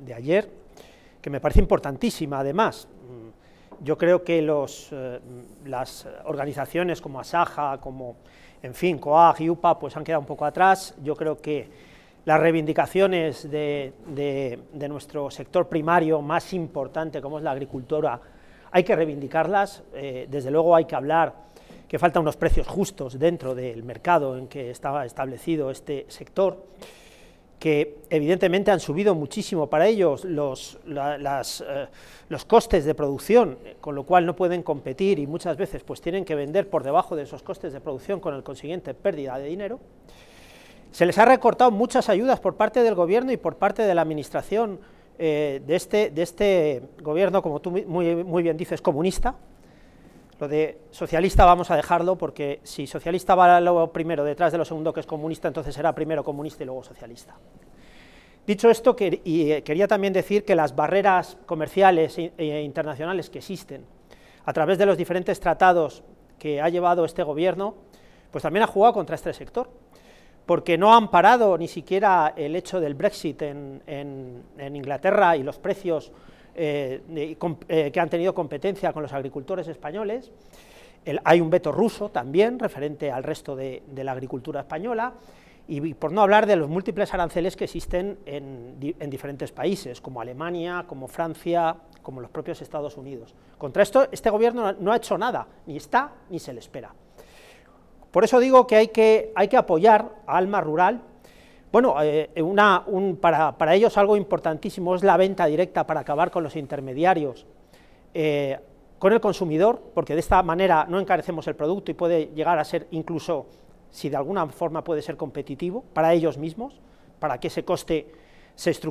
de ayer, que me parece importantísima además. Yo creo que los, eh, las organizaciones como Asaja, como en fin, COAG y UPA, pues han quedado un poco atrás. Yo creo que las reivindicaciones de, nuestro sector primario más importante, como es la agricultura, hay que reivindicarlas. Eh, desde luego hay que hablar que faltan unos precios justos dentro del mercado en que estaba establecido este sector que evidentemente han subido muchísimo para ellos los, eh, costes de producción, eh, con lo cual no pueden competir y muchas veces pues tienen que vender por debajo de esos costes de producción con el consiguiente pérdida de dinero. Se les ha recortado muchas ayudas por parte del gobierno y por parte de la administración eh, de, este, de este gobierno, como tú muy, muy bien dices, comunista, lo de socialista vamos a dejarlo porque si socialista va lo primero detrás de lo segundo que es comunista, entonces será primero comunista y luego socialista. Dicho esto, eh, quería también decir que las barreras comerciales e, e, internacionales que existen a través de los diferentes tratados que ha llevado este gobierno, pues también ha jugado contra este sector, porque no han parado ni siquiera el hecho del Brexit en, en Inglaterra y los precios eh, eh, que han tenido competencia con los agricultores españoles. hay un veto ruso también referente al resto de, la agricultura española y por no hablar de los múltiples aranceles que existen en, diferentes países, como Alemania, como Francia, como los propios Estados Unidos. Contra esto, este gobierno no ha hecho nada, ni está, ni se le espera. Por eso digo que hay que, hay que apoyar a Alma Rural bueno, eh, eh, una, un, para, ellos algo importantísimo es la venta directa para acabar con los intermediarios, eh, con el consumidor, porque de esta manera no encarecemos el producto y puede llegar a ser incluso, si de alguna forma puede ser competitivo, para ellos mismos, para que ese coste se estructure.